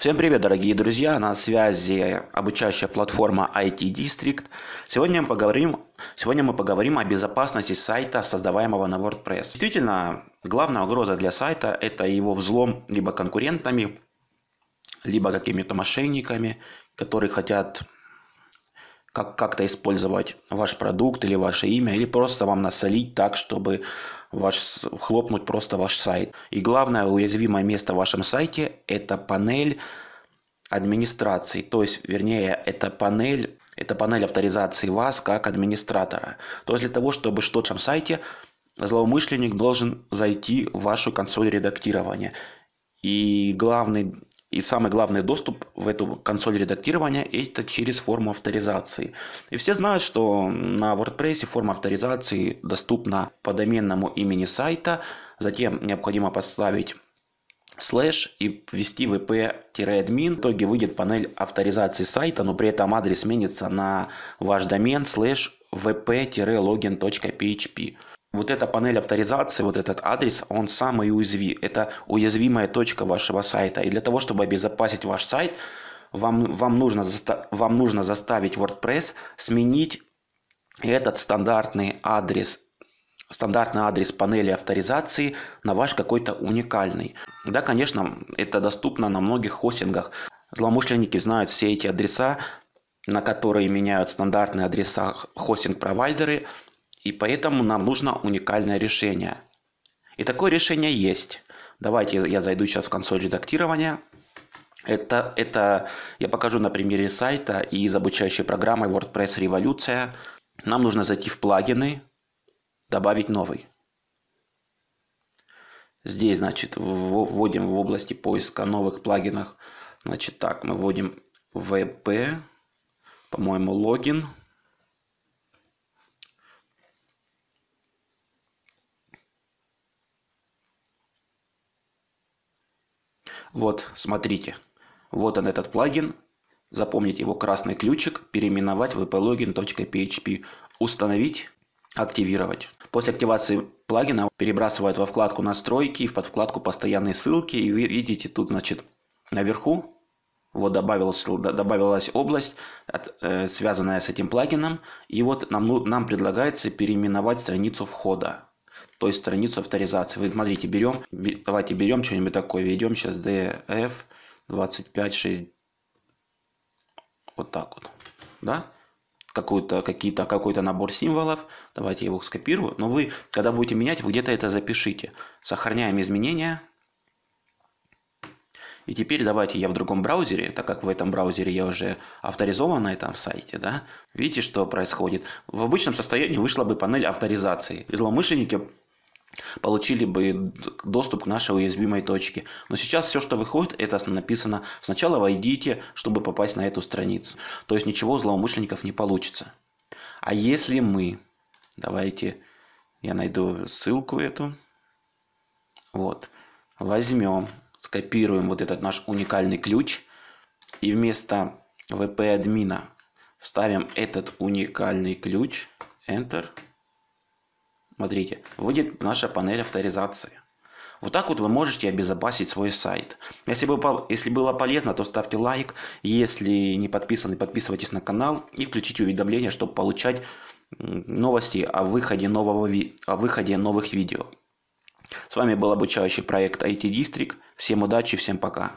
Всем привет, дорогие друзья! На связи обучающая платформа IT District. Сегодня мы поговорим, сегодня мы поговорим о безопасности сайта, создаваемого на WordPress. Действительно, главная угроза для сайта – это его взлом либо конкурентами, либо какими-то мошенниками, которые хотят как- как-то использовать ваш продукт или ваше имя, или просто вам насолить так, чтобы ваш, хлопнуть просто ваш сайт. И главное уязвимое место в вашем сайте – это панель администрации, то есть, вернее, это панель это панель авторизации вас как администратора. То есть для того, чтобы что-то на сайте, злоумышленник должен зайти в вашу консоль редактирования. И главный и самый главный доступ в эту консоль редактирования – это через форму авторизации. И все знают, что на WordPress форма авторизации доступна по доменному имени сайта, затем необходимо поставить слэш и ввести vp-admin. В итоге выйдет панель авторизации сайта, но при этом адрес сменится на ваш домен слэш vp-login.php. Вот эта панель авторизации, вот этот адрес, он самый уязвимый. Это уязвимая точка вашего сайта. И для того, чтобы обезопасить ваш сайт, вам, вам, нужно, заста- вам нужно заставить WordPress сменить этот стандартный адрес стандартный адрес панели авторизации на ваш какой-то уникальный. Да, конечно, это доступно на многих хостингах. Злоумышленники знают все эти адреса, на которые меняют стандартные адреса хостинг-провайдеры, и поэтому нам нужно уникальное решение. И такое решение есть. Давайте я зайду сейчас в консоль редактирования. Это, это я покажу на примере сайта и из обучающей программы WordPress Революция. Нам нужно зайти в плагины, добавить новый. Здесь, значит, вводим в области поиска новых плагинах. Значит, так, мы вводим VP, по-моему, логин. Вот, смотрите. Вот он этот плагин. Запомнить его красный ключик, переименовать в plugin.php, установить, активировать. После активации плагина перебрасывают во вкладку настройки, и в подвкладку постоянные ссылки. И вы видите тут, значит, наверху вот добавилась, добавилась область, э, связанная с этим плагином. И вот нам, ну, нам предлагается переименовать страницу входа той есть страницу авторизации. Вы смотрите, берем, давайте берем что-нибудь такое, ведем сейчас df 25.6, вот так вот, да, какой-то какие-то какой-то набор символов. Давайте я его скопирую. Но вы, когда будете менять, вы где-то это запишите. Сохраняем изменения. И теперь давайте я в другом браузере, так как в этом браузере я уже авторизован на этом сайте, да, видите, что происходит? В обычном состоянии вышла бы панель авторизации. И злоумышленники получили бы доступ к нашей уязвимой точке. Но сейчас все, что выходит, это написано «Сначала войдите, чтобы попасть на эту страницу». То есть ничего у злоумышленников не получится. А если мы... Давайте я найду ссылку эту. Вот. Возьмем скопируем вот этот наш уникальный ключ и вместо vp-админа вставим этот уникальный ключ, Enter. Смотрите, выйдет наша панель авторизации. Вот так вот вы можете обезопасить свой сайт. Если, бы, если было полезно, то ставьте лайк. Если не подписаны, подписывайтесь на канал и включите уведомления, чтобы получать новости о выходе, нового, о выходе новых видео. С вами был обучающий проект IT District. Всем удачи, всем пока.